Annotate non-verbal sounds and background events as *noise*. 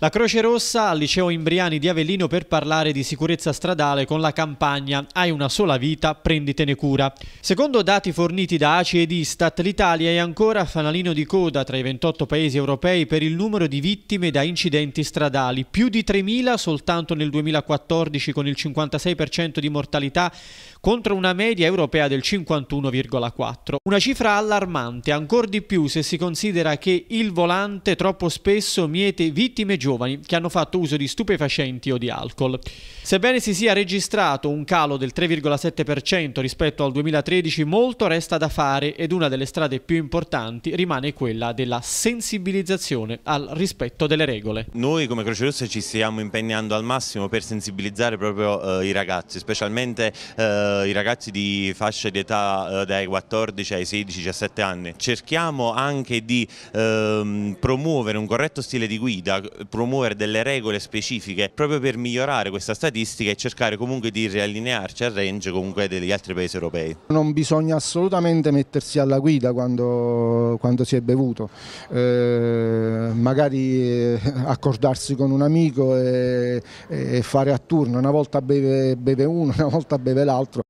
La Croce Rossa al liceo Imbriani di Avellino per parlare di sicurezza stradale con la campagna Hai una sola vita, prenditene cura. Secondo dati forniti da ACI ed Istat, l'Italia è ancora fanalino di coda tra i 28 paesi europei per il numero di vittime da incidenti stradali, più di 3.000 soltanto nel 2014 con il 56% di mortalità contro una media europea del 51,4. Una cifra allarmante, ancora di più se si considera che il volante troppo spesso miete vittime giovani giovani che hanno fatto uso di stupefacenti o di alcol. Sebbene si sia registrato un calo del 3,7% rispetto al 2013, molto resta da fare ed una delle strade più importanti rimane quella della sensibilizzazione al rispetto delle regole. Noi come Croce Rossa ci stiamo impegnando al massimo per sensibilizzare proprio eh, i ragazzi, specialmente eh, i ragazzi di fascia di età eh, dai 14 ai 16-17 anni. Cerchiamo anche di ehm, promuovere un corretto stile di guida, promuovere delle regole specifiche proprio per migliorare questa statistica e cercare comunque di riallinearci al range comunque degli altri paesi europei. Non bisogna assolutamente mettersi alla guida quando, quando si è bevuto, eh, magari eh, accordarsi con un amico e, e, fare a turno, una volta beve, beve uno, *laughs* una volta beve l'altro.